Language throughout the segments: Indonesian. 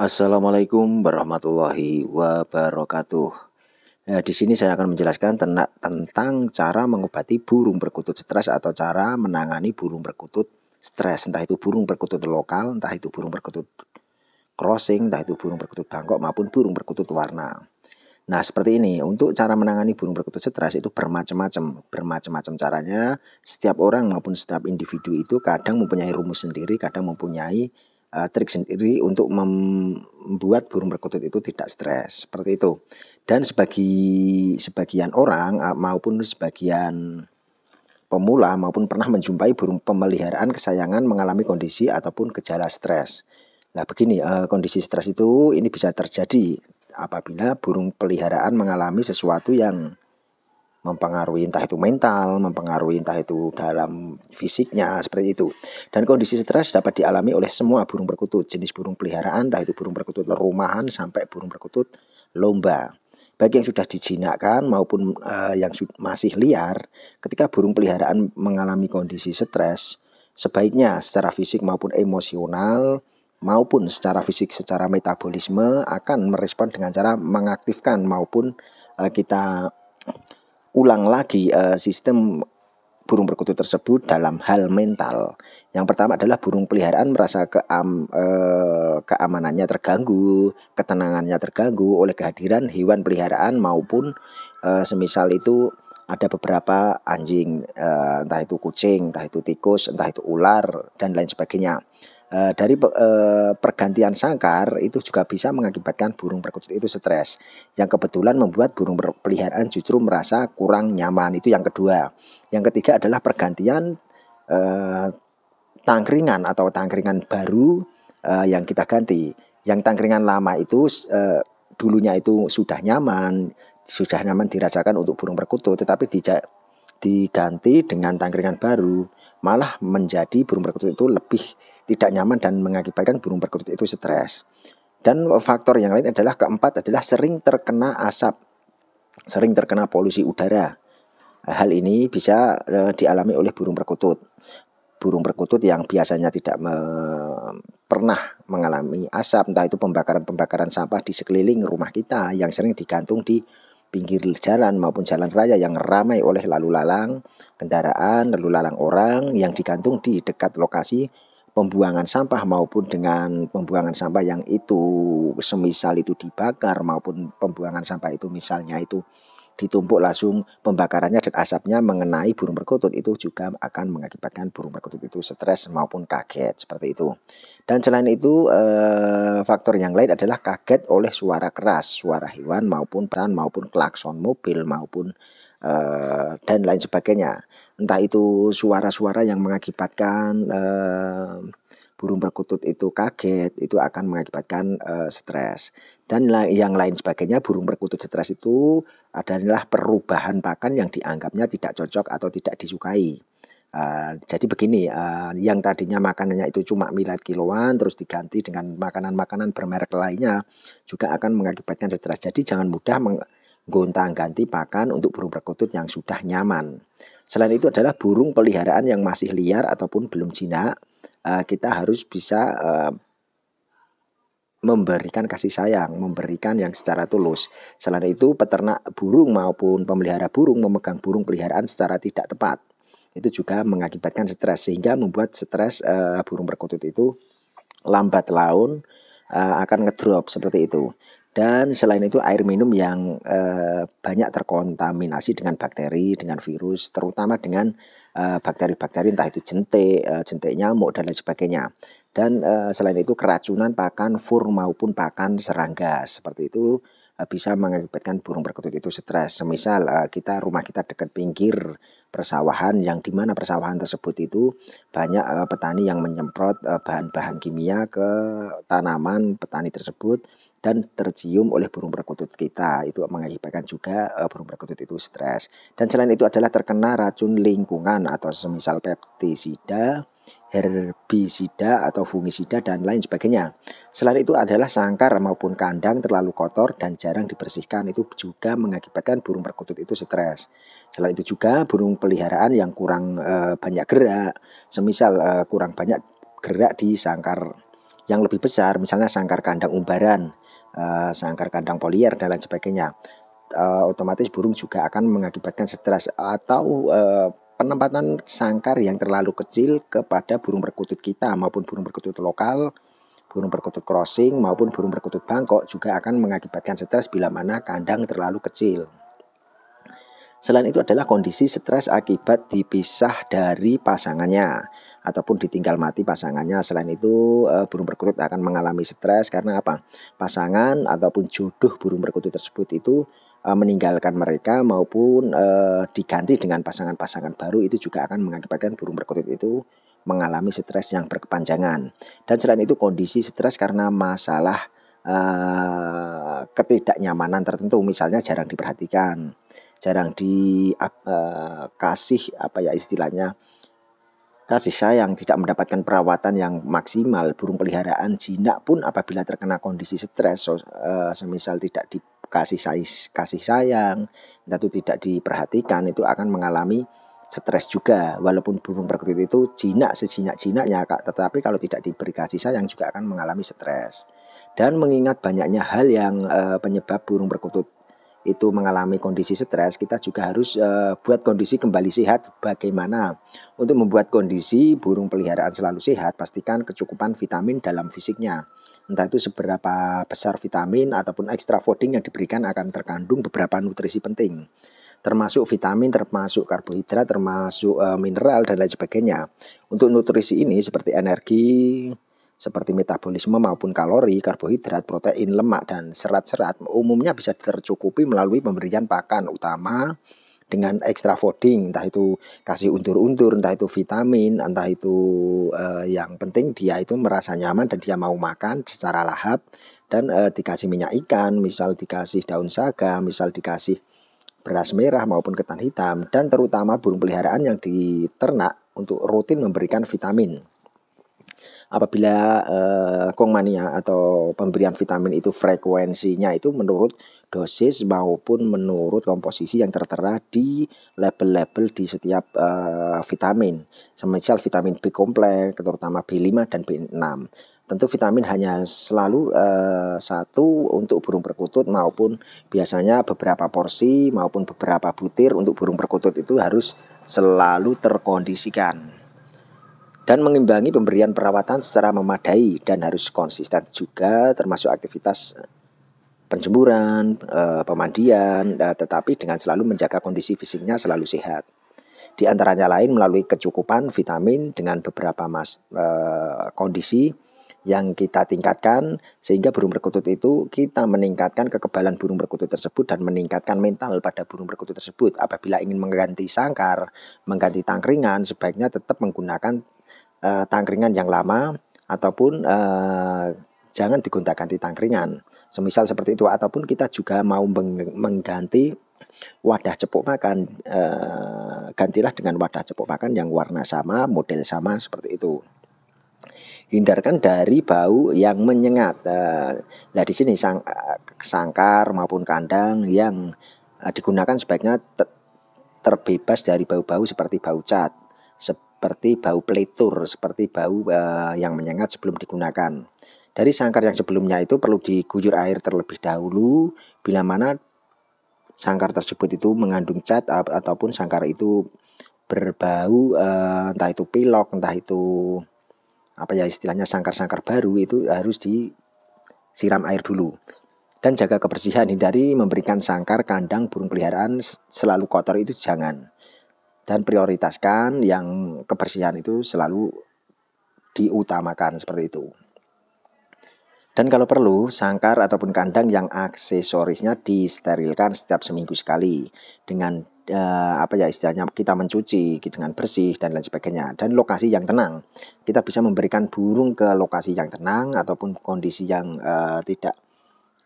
Assalamualaikum warahmatullahi wabarakatuh. Nah, di sini saya akan menjelaskan tentang cara mengobati burung perkutut stres atau cara menangani burung perkutut stres. Entah itu burung perkutut lokal, entah itu burung perkutut crossing, entah itu burung perkutut bangkok maupun burung perkutut warna. Nah, seperti ini. Untuk cara menangani burung perkutut stres itu bermacam-macam, bermacam-macam caranya. Setiap orang maupun setiap individu itu kadang mempunyai rumus sendiri, kadang mempunyai uh, trik sendiri untuk membuat burung perkutut itu tidak stres seperti itu. Dan sebagi sebagian orang uh, maupun sebagian pemula maupun pernah menjumpai burung pemeliharaan kesayangan mengalami kondisi ataupun gejala stres. Nah, begini, uh, kondisi stres itu ini bisa terjadi apabila burung peliharaan mengalami sesuatu yang mempengaruhi entah itu mental, mempengaruhi entah itu dalam fisiknya seperti itu. Dan kondisi stres dapat dialami oleh semua burung perkutut, jenis burung peliharaan, entah itu burung perkutut rumahan sampai burung perkutut lomba. bagi yang sudah dijinakkan maupun uh, yang masih liar, ketika burung peliharaan mengalami kondisi stres, sebaiknya secara fisik maupun emosional maupun secara fisik secara metabolisme akan merespon dengan cara mengaktifkan maupun uh, kita ulang lagi uh, sistem burung perkutut tersebut dalam hal mental. Yang pertama adalah burung peliharaan merasa keam, eh, keamanannya terganggu, ketenangannya terganggu oleh kehadiran hewan peliharaan maupun eh, semisal itu ada beberapa anjing, eh, entah itu kucing, entah itu tikus, entah itu ular dan lain sebagainya. Eh, dari eh, pergantian sangkar itu juga bisa mengakibatkan burung perkutut itu stres yang kebetulan membuat burung peliharaan justru merasa kurang nyaman itu yang kedua yang ketiga adalah pergantian eh, tangkringan atau tangkringan baru yang kita ganti yang tangkringan lama itu dulunya itu sudah nyaman sudah nyaman dirasakan untuk burung perkutut tetapi tidak diganti dengan tangkringan baru malah menjadi burung perkutut itu lebih tidak nyaman dan mengakibatkan burung perkutut itu stres. Dan faktor yang lain adalah keempat adalah sering terkena asap, sering terkena polusi udara. Hal ini bisa eh, dialami oleh burung perkutut. Burung perkutut yang biasanya tidak me, pernah mengalami asap, entah itu pembakaran-pembakaran sampah di sekeliling rumah kita yang sering digantung di pinggir jalan maupun jalan raya yang ramai oleh lalu lalang kendaraan, lalu lalang orang yang digantung di dekat lokasi pembuangan sampah maupun dengan pembuangan sampah yang itu semisal itu dibakar maupun pembuangan sampah itu misalnya itu ditumpuk langsung pembakarannya dan asapnya mengenai burung perkutut itu juga akan mengakibatkan burung perkutut itu stres maupun kaget seperti itu. Dan selain itu eh, faktor yang lain adalah kaget oleh suara keras, suara hewan maupun tan maupun klakson mobil maupun Eh, dan lain sebagainya. Entah itu suara-suara yang mengakibatkan uh, burung perkutut itu kaget, itu akan mengakibatkan uh, stres. Dan yang lain sebagainya, burung perkutut stres itu adalah perubahan pakan yang dianggapnya tidak cocok atau tidak disukai. Uh, jadi begini, uh, yang tadinya makanannya itu cuma milat kiloan, terus diganti dengan makanan-makanan bermerek lainnya, juga akan mengakibatkan stres. Jadi jangan mudah meng gonta-ganti pakan untuk burung perkutut yang sudah nyaman. Selain itu adalah burung peliharaan yang masih liar ataupun belum jinak, eh, kita harus bisa eh, memberikan kasih sayang, memberikan yang secara tulus. Selain itu, peternak burung maupun pemelihara burung memegang burung peliharaan secara tidak tepat. Itu juga mengakibatkan stres sehingga membuat stres eh, burung perkutut itu lambat laun akan ngedrop seperti itu. Dan selain itu air minum yang eh, banyak terkontaminasi dengan bakteri, dengan virus, terutama dengan eh, bakteri-bakteri eh, entah itu jentik, eh, jentik nyamuk dan lain sebagainya. Dan eh, selain itu keracunan pakan fur maupun pakan serangga seperti itu eh, bisa mengakibatkan burung perkutut itu stres. Semisal eh, kita rumah kita dekat pinggir persawahan yang di mana persawahan tersebut itu banyak eh, petani yang menyemprot eh, bahan-bahan eh, kimia ke tanaman petani tersebut dan tercium oleh burung perkutut kita. Itu mengakibatkan juga uh, burung perkutut itu stres. Dan selain itu adalah terkena racun lingkungan atau semisal peptisida, herbisida atau fungisida dan lain sebagainya. Selain itu adalah sangkar maupun kandang terlalu kotor dan jarang dibersihkan itu juga mengakibatkan burung perkutut itu stres. Selain itu juga burung peliharaan yang kurang e, banyak gerak, semisal e, kurang banyak gerak di sangkar yang lebih besar, misalnya sangkar kandang umbaran Eh, sangkar kandang polier dan lain sebagainya. Uh, otomatis burung juga akan mengakibatkan stres atau uh, penempatan sangkar yang terlalu kecil kepada burung perkutut kita maupun burung perkutut lokal, burung perkutut crossing maupun burung perkutut bangkok juga akan mengakibatkan stres bila mana kandang terlalu kecil. Selain itu adalah kondisi stres akibat dipisah dari pasangannya ataupun ditinggal mati pasangannya. Selain itu, eh, burung perkutut akan mengalami stres karena apa? Pasangan ataupun jodoh burung perkutut tersebut itu eh, meninggalkan mereka maupun eh, diganti dengan pasangan-pasangan baru itu juga akan mengakibatkan burung perkutut itu mengalami stres yang berkepanjangan. Dan selain itu kondisi stres karena masalah ketidaknyamanan tertentu misalnya jarang diperhatikan jarang dikasih uh, apa ya istilahnya kasih sayang, tidak mendapatkan perawatan yang maksimal, burung peliharaan jinak pun apabila terkena kondisi stres, so, uh, semisal tidak dikasih say kasih sayang, atau tidak diperhatikan, itu akan mengalami stres juga. Walaupun burung perkutut itu jinak sejinak-jinaknya, tetapi kalau tidak diberi kasih sayang juga akan mengalami stres. Dan mengingat banyaknya hal yang uh, penyebab burung perkutut itu mengalami kondisi stres, kita juga harus e, buat kondisi kembali sehat. Bagaimana untuk membuat kondisi burung peliharaan selalu sehat? Pastikan kecukupan vitamin dalam fisiknya. Entah itu seberapa besar vitamin ataupun extra fooding yang diberikan akan terkandung beberapa nutrisi penting, termasuk vitamin, termasuk karbohidrat, termasuk e, mineral dan lain sebagainya. Untuk nutrisi ini seperti energi, seperti metabolisme maupun kalori, karbohidrat, protein, lemak, dan serat-serat umumnya bisa tercukupi melalui pemberian pakan utama dengan extra fooding, entah itu kasih untur-untur entah itu vitamin, entah itu eh, yang penting dia itu merasa nyaman dan dia mau makan secara lahap dan eh, dikasih minyak ikan, misal dikasih daun saga, misal dikasih beras merah maupun ketan hitam dan terutama burung peliharaan yang diternak untuk rutin memberikan vitamin apabila eh, kongmania atau pemberian vitamin itu frekuensinya itu menurut dosis maupun menurut komposisi yang tertera di label-label di setiap eh, vitamin. Semisal vitamin B kompleks terutama B5 dan B6. Tentu vitamin hanya selalu eh, satu untuk burung perkutut maupun biasanya beberapa porsi maupun beberapa butir untuk burung perkutut itu harus selalu terkondisikan dan mengimbangi pemberian perawatan secara memadai dan harus konsisten juga termasuk aktivitas eh, penjemuran, eh, pemandian, eh, tetapi dengan selalu menjaga kondisi fisiknya selalu sehat. Di antaranya lain melalui kecukupan vitamin dengan beberapa mas, kondisi yang kita tingkatkan sehingga burung perkutut itu kita meningkatkan kekebalan burung perkutut tersebut dan meningkatkan mental pada burung perkutut tersebut apabila ingin mengganti sangkar, mengganti tangkringan sebaiknya tetap menggunakan uh, tangkringan yang lama ataupun uh, jangan digonta-ganti tangkringan. Semisal seperti itu ataupun kita juga mau mengganti wadah cepuk makan uh, gantilah dengan wadah cepuk makan yang warna sama, model sama seperti itu hindarkan dari bau yang menyengat. Nah di sini sang, sangkar maupun kandang yang digunakan sebaiknya terbebas dari bau-bau seperti bau cat, seperti bau pelitur, seperti bau uh, yang menyengat sebelum digunakan. Dari sangkar yang sebelumnya itu perlu diguyur air terlebih dahulu bila mana sangkar tersebut itu mengandung cat ataupun sangkar itu berbau uh, entah itu pilok, entah itu apa ya istilahnya sangkar-sangkar baru itu harus disiram air dulu dan jaga kebersihan hindari memberikan sangkar kandang burung peliharaan selalu kotor itu jangan dan prioritaskan yang kebersihan itu selalu diutamakan seperti itu. Dan kalau perlu, sangkar ataupun kandang yang aksesorisnya disterilkan setiap seminggu sekali dengan eh, apa ya istilahnya kita mencuci gitu, dengan bersih dan lain sebagainya dan lokasi yang tenang. Kita bisa memberikan burung ke lokasi yang tenang ataupun kondisi yang eh, tidak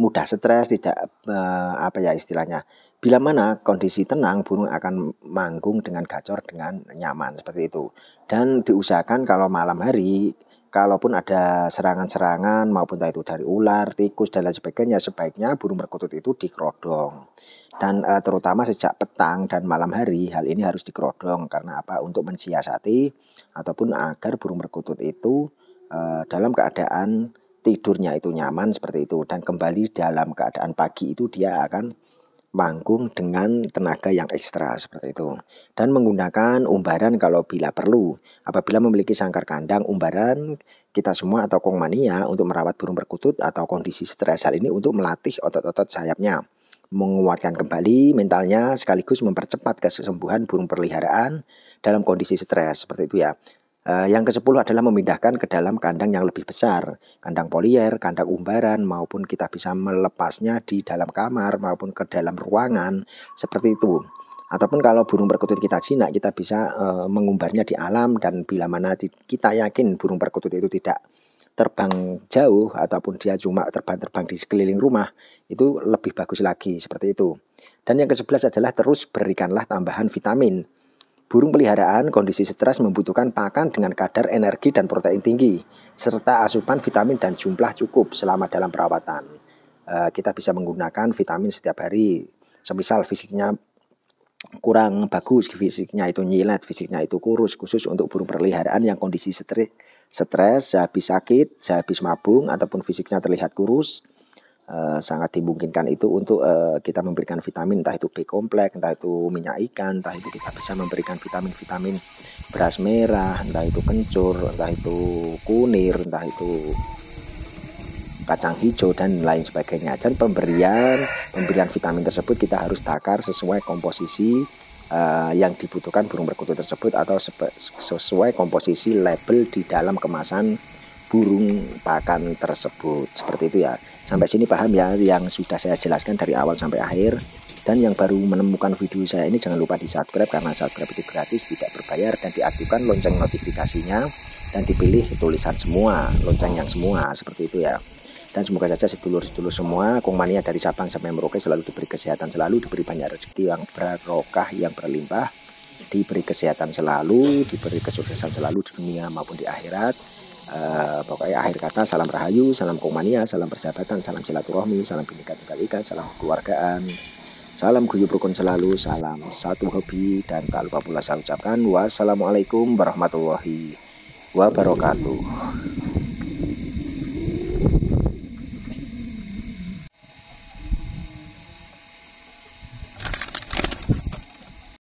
mudah stres, tidak eh, apa ya istilahnya Bila mana kondisi tenang, burung akan manggung dengan gacor dengan nyaman seperti itu. Dan diusahakan kalau malam hari, kalaupun ada serangan-serangan maupun itu dari ular, tikus dan lain sebagainya, sebaiknya burung perkutut itu dikerodong. Dan eh, terutama sejak petang dan malam hari, hal ini harus dikerodong karena apa? Untuk mensiasati ataupun agar burung perkutut itu eh, dalam keadaan tidurnya itu nyaman seperti itu dan kembali dalam keadaan pagi itu dia akan manggung dengan tenaga yang ekstra seperti itu dan menggunakan umbaran kalau bila perlu apabila memiliki sangkar kandang umbaran kita semua atau kongmania untuk merawat burung perkutut atau kondisi stres hal ini untuk melatih otot-otot sayapnya menguatkan kembali mentalnya sekaligus mempercepat kesembuhan burung perliharaan dalam kondisi stres seperti itu ya Eh, yang ke-10 adalah memindahkan ke dalam kandang yang lebih besar, kandang polier, kandang umbaran, maupun kita bisa melepasnya di dalam kamar maupun ke dalam ruangan, seperti itu. Ataupun kalau burung perkutut kita jinak, kita bisa uh, mengumbarnya di alam dan bila mana kita yakin burung perkutut itu tidak terbang jauh ataupun dia cuma terbang-terbang di sekeliling rumah, itu lebih bagus lagi seperti itu. Dan yang ke-11 adalah terus berikanlah tambahan vitamin Burung peliharaan kondisi stres membutuhkan pakan dengan kadar energi dan protein tinggi, serta asupan vitamin dan jumlah cukup selama dalam perawatan. Eh, kita bisa menggunakan vitamin setiap hari, semisal fisiknya kurang bagus, fisiknya itu nyilet, fisiknya itu kurus, khusus untuk burung peliharaan yang kondisi stres, stres, sehabis sakit, sehabis mabung, ataupun fisiknya terlihat kurus, Eh, sangat dimungkinkan itu untuk uh, kita memberikan vitamin entah itu B kompleks, entah itu minyak ikan, entah itu kita bisa memberikan vitamin-vitamin beras merah, entah itu kencur, entah itu kunir, entah itu kacang hijau dan lain sebagainya. Dan pemberian pemberian vitamin tersebut kita harus takar sesuai komposisi uh, yang dibutuhkan burung perkutut tersebut atau sesuai komposisi label di dalam kemasan burung pakan tersebut. Seperti itu ya. Sampai sini paham ya yang sudah saya jelaskan dari awal sampai akhir. Dan yang baru menemukan video saya ini jangan lupa di subscribe karena subscribe itu gratis, tidak berbayar dan diaktifkan lonceng notifikasinya dan dipilih tulisan semua, lonceng yang semua seperti itu ya. Dan semoga saja sedulur-sedulur semua Kongmania dari Sabang sampai Merauke selalu diberi kesehatan selalu, diberi banyak rezeki yang berrokah yang berlimpah, diberi kesehatan selalu, diberi kesuksesan selalu di dunia maupun di akhirat Eh, pokoknya akhir kata salam rahayu, salam kongmania, salam persahabatan, salam silaturahmi, salam binika tunggal ika, salam keluargaan, salam guyub rukun selalu, salam satu hobi dan tak lupa pula saya ucapkan wassalamualaikum warahmatullahi wabarakatuh.